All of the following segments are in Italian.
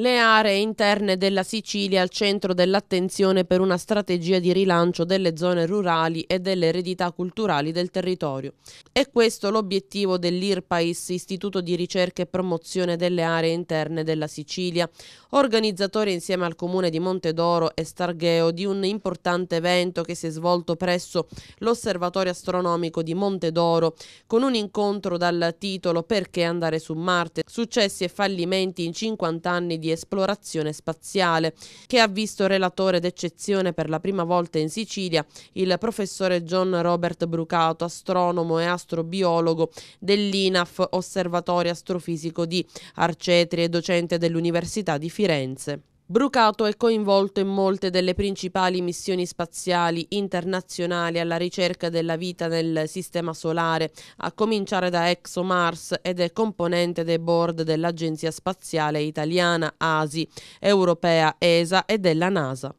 le aree interne della Sicilia al centro dell'attenzione per una strategia di rilancio delle zone rurali e delle eredità culturali del territorio. È questo l'obiettivo dell'IRPAIS, Istituto di Ricerca e Promozione delle Aree Interne della Sicilia, organizzatore insieme al comune di Montedoro e Stargheo di un importante evento che si è svolto presso l'Osservatorio Astronomico di Montedoro con un incontro dal titolo Perché andare su Marte? Successi e fallimenti in 50 anni di esplorazione spaziale, che ha visto relatore d'eccezione per la prima volta in Sicilia il professore John Robert Brucato, astronomo e astrobiologo dell'INAF, osservatorio astrofisico di Arcetri e docente dell'Università di Firenze. Brucato è coinvolto in molte delle principali missioni spaziali internazionali alla ricerca della vita nel Sistema Solare, a cominciare da ExoMars ed è componente dei board dell'Agenzia Spaziale Italiana ASI, Europea ESA e della NASA.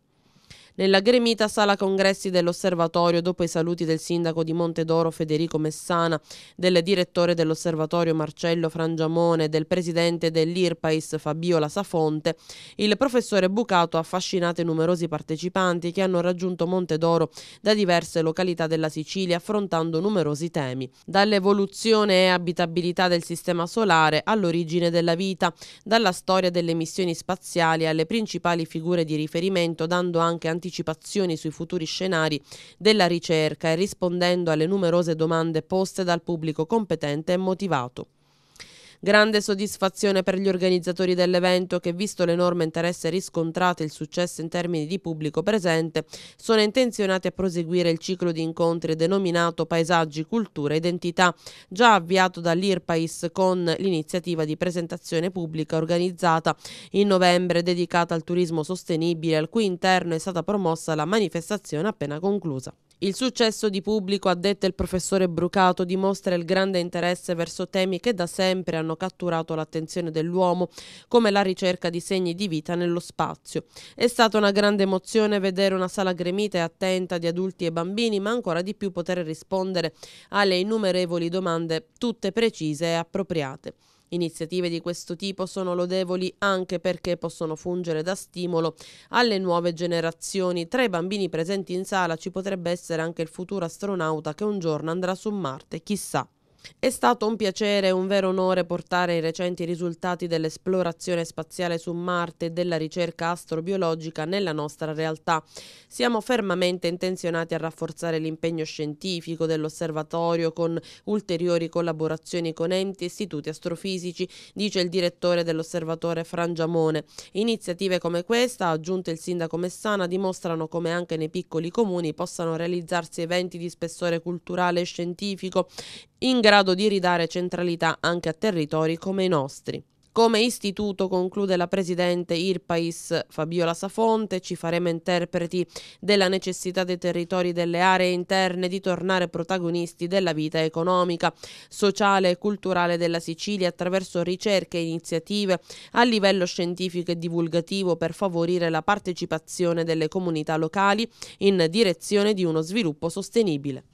Nella gremita sala congressi dell'osservatorio, dopo i saluti del sindaco di Montedoro Federico Messana, del direttore dell'osservatorio Marcello Frangiamone e del presidente dell'IRPAIS Fabiola Safonte, il professore Bucato ha affascinato i numerosi partecipanti che hanno raggiunto Montedoro da diverse località della Sicilia affrontando numerosi temi, dall'evoluzione e abitabilità del sistema solare all'origine della vita, dalla storia delle missioni spaziali alle principali figure di riferimento, dando anche anticipazioni sui futuri scenari della ricerca e rispondendo alle numerose domande poste dal pubblico competente e motivato. Grande soddisfazione per gli organizzatori dell'evento che, visto l'enorme interesse riscontrato e il successo in termini di pubblico presente, sono intenzionati a proseguire il ciclo di incontri denominato Paesaggi, Cultura e Identità, già avviato dall'IRPAIS con l'iniziativa di presentazione pubblica organizzata in novembre dedicata al turismo sostenibile, al cui interno è stata promossa la manifestazione appena conclusa. Il successo di pubblico, ha detto il professore Brucato, dimostra il grande interesse verso temi che da sempre hanno catturato l'attenzione dell'uomo, come la ricerca di segni di vita nello spazio. È stata una grande emozione vedere una sala gremita e attenta di adulti e bambini, ma ancora di più poter rispondere alle innumerevoli domande, tutte precise e appropriate. Iniziative di questo tipo sono lodevoli anche perché possono fungere da stimolo alle nuove generazioni. Tra i bambini presenti in sala ci potrebbe essere anche il futuro astronauta che un giorno andrà su Marte, chissà. È stato un piacere e un vero onore portare i recenti risultati dell'esplorazione spaziale su Marte e della ricerca astrobiologica nella nostra realtà. Siamo fermamente intenzionati a rafforzare l'impegno scientifico dell'osservatorio con ulteriori collaborazioni con enti e istituti astrofisici, dice il direttore dell'osservatore Frangiamone. Iniziative come questa, ha aggiunto il sindaco Messana, dimostrano come anche nei piccoli comuni possano realizzarsi eventi di spessore culturale e scientifico in grado di ridare centralità anche a territori come i nostri. Come istituto, conclude la presidente Irpais Fabiola Safonte, ci faremo interpreti della necessità dei territori delle aree interne di tornare protagonisti della vita economica, sociale e culturale della Sicilia attraverso ricerche e iniziative a livello scientifico e divulgativo per favorire la partecipazione delle comunità locali in direzione di uno sviluppo sostenibile.